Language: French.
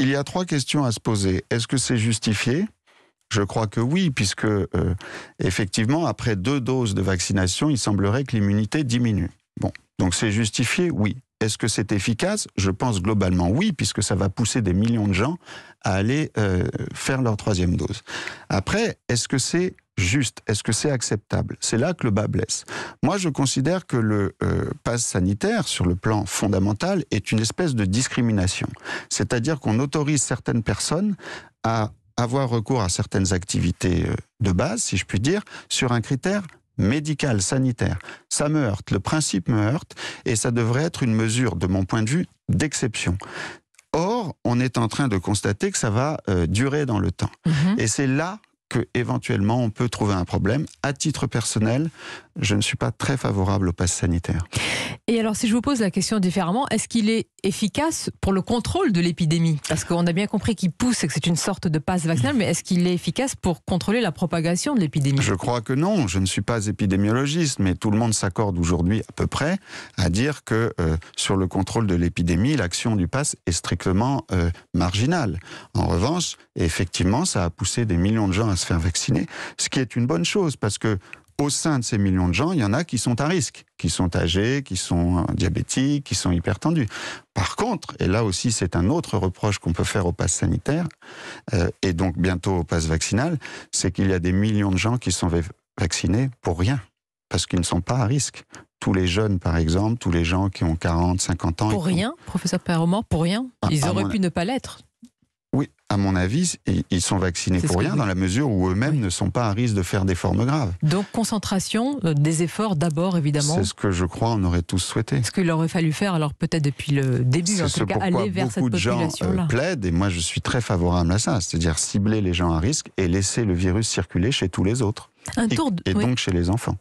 Il y a trois questions à se poser. Est-ce que c'est justifié je crois que oui, puisque euh, effectivement, après deux doses de vaccination, il semblerait que l'immunité diminue. Bon, donc c'est justifié, oui. Est-ce que c'est efficace Je pense globalement oui, puisque ça va pousser des millions de gens à aller euh, faire leur troisième dose. Après, est-ce que c'est juste Est-ce que c'est acceptable C'est là que le bas blesse. Moi, je considère que le euh, pass sanitaire, sur le plan fondamental, est une espèce de discrimination. C'est-à-dire qu'on autorise certaines personnes à avoir recours à certaines activités euh, de base, si je puis dire, sur un critère médical, sanitaire. Ça me heurte, le principe me heurte, et ça devrait être une mesure, de mon point de vue, d'exception. Or, on est en train de constater que ça va euh, durer dans le temps. Mm-hmm. Et c'est là que éventuellement on peut trouver un problème. À titre personnel, je ne suis pas très favorable au pass sanitaire. Et alors, si je vous pose la question différemment, est-ce qu'il est efficace pour le contrôle de l'épidémie Parce qu'on a bien compris qu'il pousse et que c'est une sorte de passe vaccinal, mais est-ce qu'il est efficace pour contrôler la propagation de l'épidémie Je crois que non. Je ne suis pas épidémiologiste, mais tout le monde s'accorde aujourd'hui à peu près à dire que euh, sur le contrôle de l'épidémie, l'action du pass est strictement euh, marginale. En revanche, effectivement, ça a poussé des millions de gens à se faire vacciner, ce qui est une bonne chose parce que au sein de ces millions de gens, il y en a qui sont à risque, qui sont âgés, qui sont euh, diabétiques, qui sont hypertendus. Par contre, et là aussi c'est un autre reproche qu'on peut faire au pass sanitaire, euh, et donc bientôt au pass vaccinal, c'est qu'il y a des millions de gens qui sont vaccinés pour rien, parce qu'ils ne sont pas à risque. Tous les jeunes, par exemple, tous les gens qui ont 40, 50 ans. Pour rien, professeur Perromant, pour rien. Ah, ils auraient pu ne pas l'être. Oui, à mon avis, ils sont vaccinés pour rien dans la mesure où eux-mêmes ne sont pas à risque de faire des formes graves. Donc concentration euh, des efforts d'abord, évidemment. C'est ce que je crois, on aurait tous souhaité. Ce qu'il aurait fallu faire, alors peut-être depuis le début, en tout cas, aller vers cette population-là. Beaucoup de gens euh, plaident, et moi je suis très favorable à ça, c'est-à-dire cibler les gens à risque et laisser le virus circuler chez tous les autres. Et, donc chez les enfants.